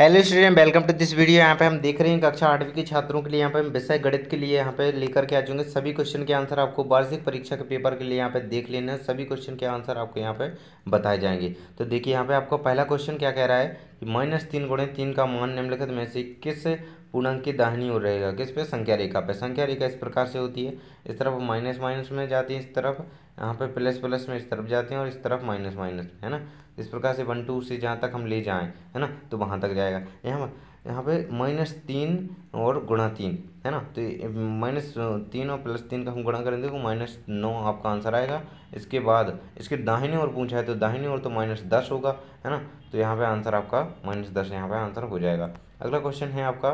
hello student welcome to this video यहाँ पे हम देख रहे हैं कक्षा आठवीं के छात्रों के लिए यहाँ पे हम विषय गणित के लिए यहाँ पे लेकर के आ जाएंगे सभी क्वेश्चन के आंसर आपको वार्षिक परीक्षा के पेपर के लिए यहाँ पे देख लेना सभी क्वेश्चन के आंसर आपको यहाँ पे बताए जाएंगे तो देखिए यहाँ पे आपको पहला क्वेश्चन क्या कह रहा है कि माइनस तीन गुणे तीन का मान निम्नलिखित में से किस पूर्णांक की दाहिनी ओर रहेगा किस पे संख्या रेखा पे संख्या रेखा इस प्रकार से होती है इस तरफ माइनस माइनस में जाती है इस तरफ यहाँ पे प्लस प्लस में इस तरफ जाते हैं और इस तरफ माइनस माइनस है ना इस प्रकार से वन टू से जहाँ तक हम ले जाएँ है ना तो वहाँ तक जाएगा यहाँ यहाँ पे माइनस तीन और गुणा तीन है ना तो माइनस तीन और प्लस तीन का हम गुणा करेंगे तो माइनस नौ आपका आंसर आएगा इसके बाद इसके दाहिने और पूछा है तो दाहिने और तो माइनस दस होगा है ना तो यहाँ पे आंसर आपका माइनस दस यहाँ पे आंसर हो जाएगा अगला क्वेश्चन है आपका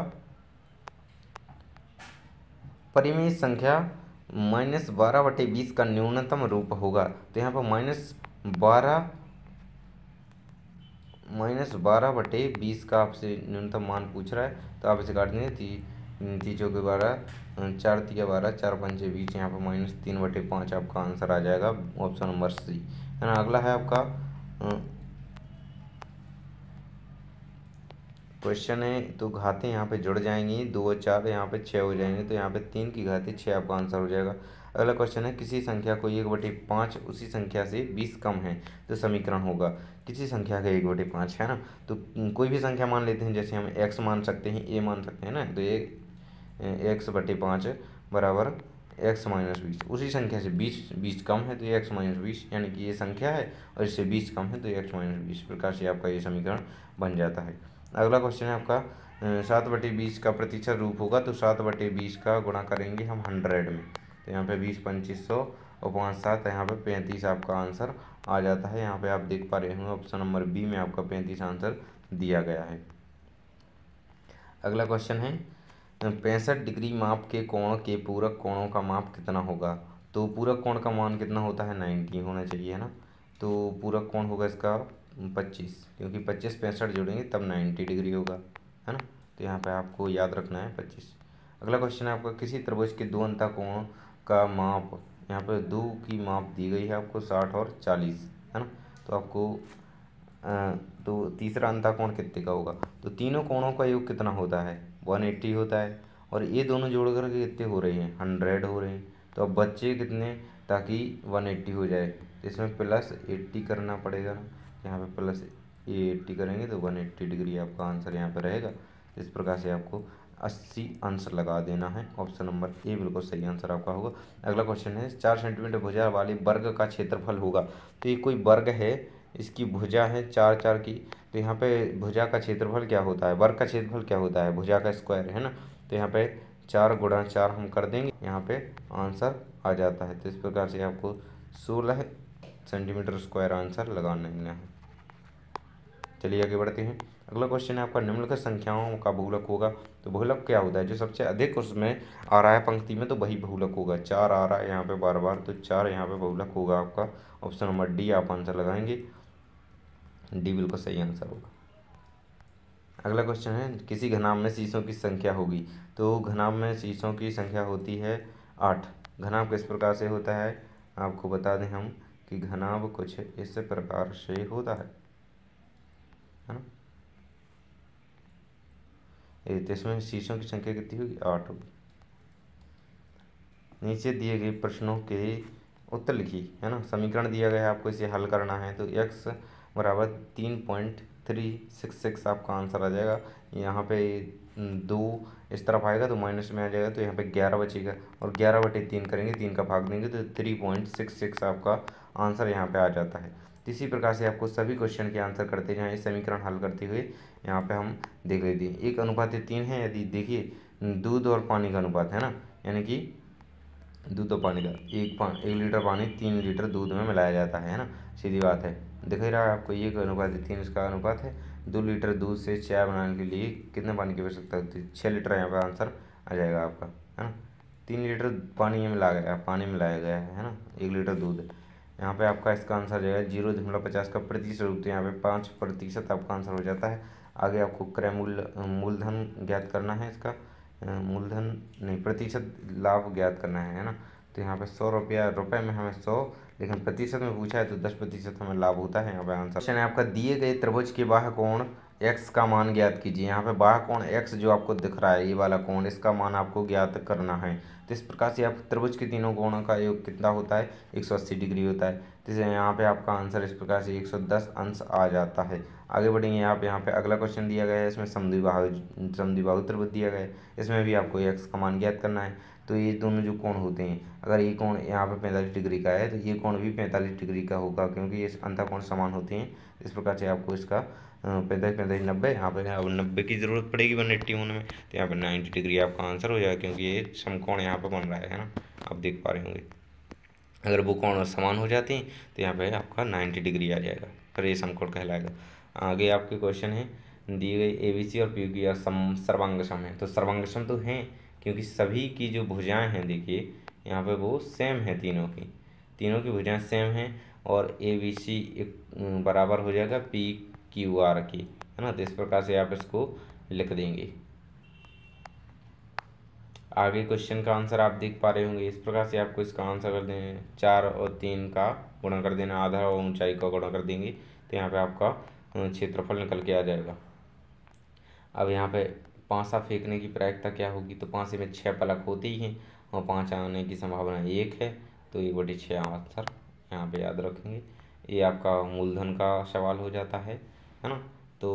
परिमेय संख्या माइनस बारह बटे बीस का न्यूनतम रूप होगा तो यहाँ पर माइनस बारह माइनस बारह बटे बीस का आपसे न्यूनतम मान पूछ रहा है तो आप इसे काट देंगे तीजों के बारह चार तीन बारह चार पंचे बीस यहाँ पर माइनस तीन बटे पाँच आपका आंसर आ जाएगा ऑप्शन नंबर सी है ना अगला है आपका क्वेश्चन है तो घाते यहाँ पे जुड़ जाएंगी दो और चार तो यहाँ पे छः हो जाएंगे तो यहाँ पे तीन की घाते छः आपका आंसर हो जाएगा अगला क्वेश्चन है किसी संख्या को एक बटे पाँच उसी संख्या से बीस कम है तो समीकरण होगा किसी संख्या का एक बटे पाँच है ना तो कोई भी संख्या मान लेते हैं जैसे हम एक्स मान सकते हैं ए मान सकते हैं ना तो एक एक्स बटे पाँच बराबर एक्स माइनस बीस उसी संख्या से बीस बीस कम है तो एक्स माइनस बीस यानी कि ये संख्या है और इससे बीस कम है तो एक्स माइनस बीस प्रकार से आपका ये समीकरण बन जाता है अगला क्वेश्चन है आपका सात बटे बीस का प्रतिशत रूप होगा तो सात बटे बीस का गुणा करेंगे हम हंड्रेड में तो यहाँ पे बीस पच्चीस सौ और पाँच सात यहाँ पे पैंतीस आपका आंसर आ जाता है यहाँ पे आप देख पा रहे होंगे ऑप्शन नंबर बी में आपका पैंतीस आंसर दिया गया है अगला क्वेश्चन है पैंसठ डिग्री माप के कोण के पूरक कोणों का माप कितना होगा तो पूरक कोण का मान कितना होता है नाइन्टी होना चाहिए है ना तो पूरक कोण होगा इसका पच्चीस क्योंकि पच्चीस पैंसठ जोड़ेंगे तब नाइन्टी डिग्री होगा है ना तो यहाँ पे आपको याद रखना है पच्चीस अगला क्वेश्चन है आपका किसी त्रिभुज के दो अंत कोणों का माप यहाँ पे दो की माप दी गई है आपको साठ और चालीस है ना तो आपको आ, तो तीसरा अंता कोण कितने का होगा तो तीनों कोणों का योग कितना होता है वन एट्टी होता है और ये दोनों जोड़ करके कितने हो रहे हैं हंड्रेड हो रहे हैं तो अब बच्चे कितने ताकि वन एट्टी हो जाए इसमें प्लस एट्टी करना पड़ेगा ना यहाँ पे प्लस ए एट्टी करेंगे तो वन एट्टी डिग्री आपका आंसर यहाँ पर रहेगा इस प्रकार से आपको अस्सी आंसर लगा देना है ऑप्शन नंबर ए बिल्कुल सही आंसर आपका होगा अगला क्वेश्चन है चार सेंटीमीटर भुजा वाले वर्ग का क्षेत्रफल होगा तो ये कोई वर्ग है इसकी भुजा है चार चार की तो यहाँ पे भुजा का क्षेत्रफल क्या होता है वर्ग का क्षेत्रफल क्या होता है भुजा का स्क्वायर है ना तो यहाँ पे चार गुणा चार हम कर देंगे यहाँ पे आंसर आ जाता है तो इस प्रकार से आपको सोलह सेंटीमीटर स्क्वायर आंसर लगाना है चलिए आगे बढ़ते हैं अगला क्वेश्चन है आपका निम्नलिखित संख्याओं का बहुलक होगा तो बहुलक क्या होता है जो सबसे अधिक उसमें आ रहा है पंक्ति में तो वही बहुलक होगा चार आ रहा है यहाँ पे बार बार तो चार यहाँ पे बहुलक होगा आपका ऑप्शन नंबर डी आप आंसर लगाएंगे डी बिल्कुल सही आंसर होगा अगला क्वेश्चन है किसी घनाम में शीशों की संख्या होगी तो घनाम में शीशों की संख्या होती है आठ घनाम किस प्रकार से होता है आपको बता दें हम कि घनाम कुछ इस प्रकार से होता है है ना तो इसमें शीशों की संख्या कितनी होगी आठ होगी नीचे दिए गए प्रश्नों के उत्तर लिखिए है ना समीकरण दिया गया है आपको इसे हल करना है तो एक्स बराबर तीन पॉइंट थ्री सिक्स सिक्स आपका आंसर आ जाएगा यहाँ पे दो इस तरफ आएगा तो माइनस में आ जाएगा तो यहाँ पे ग्यारह बचेगा और ग्यारह बटे तीन करेंगे तीन का भाग देंगे तो थ्री पॉइंट सिक्स सिक्स आपका आंसर यहाँ पे आ जाता है इसी प्रकार से आपको सभी क्वेश्चन के आंसर करते जाएँ समीकरण हल करते हुए यहाँ पे हम देख लेते हैं एक अनुपात तीन है यदि देखिए दूध और पानी का अनुपात है ना यानी कि दूध और पानी का एक पा एक लीटर पानी तीन लीटर दूध में मिलाया जाता है ना सीधी बात है दिख रहा है आपको ये अनुपात तीन इसका अनुपात है दो लीटर दूध से चाय बनाने के लिए कितने पानी की आवश्यकता होती है छः लीटर यहाँ पर आंसर आ जाएगा आपका है ना तीन लीटर पानी में मिला गया पानी मिलाया गया है ना एक लीटर दूध यहाँ पे आपका इसका आंसर जो है जीरो दशमलव पचास का प्रतिशत तो यहाँ पे पाँच प्रतिशत आपका आंसर हो जाता है आगे आपको क्रय मूल्य मूलधन ज्ञात करना है इसका मूलधन नहीं प्रतिशत लाभ ज्ञात करना है है ना तो यहाँ पे सौ रुपया रुपये में हमें सौ लेकिन प्रतिशत में पूछा है तो दस प्रतिशत हमें लाभ होता है यहाँ पे आंसर क्वेश्चन है आपका दिए गए त्रिभुज के बाह कोण एक्स का मान ज्ञात कीजिए यहाँ पे बाह कोण एक्स जो आपको दिख रहा है ये वाला कोण इसका मान आपको ज्ञात करना है तो इस प्रकार से आप त्रिभुज के तीनों कोणों का योग कितना होता है अस्सी डिग्री होता है तो यहाँ पे आपका आंसर इस प्रकार से 110 अंश आ जाता है आगे बढ़ेंगे आप यहाँ पे अगला क्वेश्चन दिया गया है इसमें समद्विबाहु समद्विबाहु त्रिभुज दिया गया है इसमें भी आपको एक्स का मान ज्ञात करना है तो ये दोनों जो कोण होते हैं अगर ये कोण यहाँ पर पैंतालीस डिग्री का है तो ये कोण भी पैंतालीस डिग्री का होगा क्योंकि ये अंधा कोण समान होते हैं इस प्रकार से आपको इसका पैंतालीस पैंतालीस नब्बे यहाँ पर अब नब्बे की ज़रूरत पड़ेगी वन एट्टी वन में तो यहाँ पर नाइन्टी डिग्री आपका आंसर हो जाएगा क्योंकि ये समकोण यहाँ पर बन रहा है ना आप देख पा रहे होंगे अगर वो कोण समान हो जाते हैं तो यहाँ पर आपका नाइन्टी डिग्री आ जाएगा फिर ये समकोण कहलाएगा आगे आपके क्वेश्चन है दी गई ए बी सी और पी क्यू आर सर्वांगसम है तो सर्वांगसम तो हैं क्योंकि सभी की जो भुजाएं हैं देखिए यहाँ पे वो सेम है तीनों की तीनों की भुजाएं सेम हैं और ए बी सी बराबर हो जाएगा पी क्यू आर की है ना तो इस प्रकार से आप इसको लिख देंगे आगे क्वेश्चन का आंसर आप देख पा रहे होंगे इस प्रकार से आपको इसका आंसर कर देना चार और तीन का गुणा कर देना आधा और ऊंचाई का गुणा कर देंगे तो यहाँ पे आपका क्षेत्रफल निकल के आ जाएगा अब यहाँ पे पांसा फेंकने की प्रायिकता क्या होगी तो पांसे में छः पलक होती ही हैं और पाँच आने की संभावना एक है तो एक बटे छः आंसर यहाँ पे याद रखेंगे ये आपका मूलधन का सवाल हो जाता है है ना तो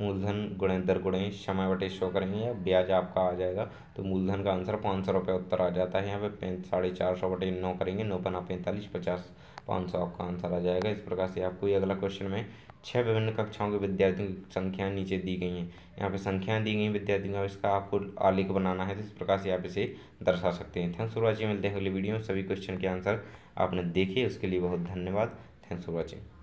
मूलधन गुणे दर गुणे समय बटे शो करेंगे ब्याज आपका आ जाएगा तो मूलधन का आंसर पाँच सौ रुपये उत्तर आ जाता है यहाँ पे पैं साढ़े चार सौ बटे नौ करेंगे नौ पना पैंतालीस पचास पाँच सौ आपका आंसर आ जाएगा इस प्रकार से आपको ये अगला क्वेश्चन में छः विभिन्न कक्षाओं के विद्यार्थियों की संख्या नीचे दी गई हैं यहाँ पे संख्याएं दी गई विद्यार्थियों का इसका आपको आलेख बनाना है तो इस प्रकार से आप इसे दर्शा सकते हैं थैंक्स फॉर वॉचिंग मिलते हैं अगले वीडियो में सभी क्वेश्चन के आंसर आपने देखे उसके लिए बहुत धन्यवाद थैंक्स फॉर वॉचिंग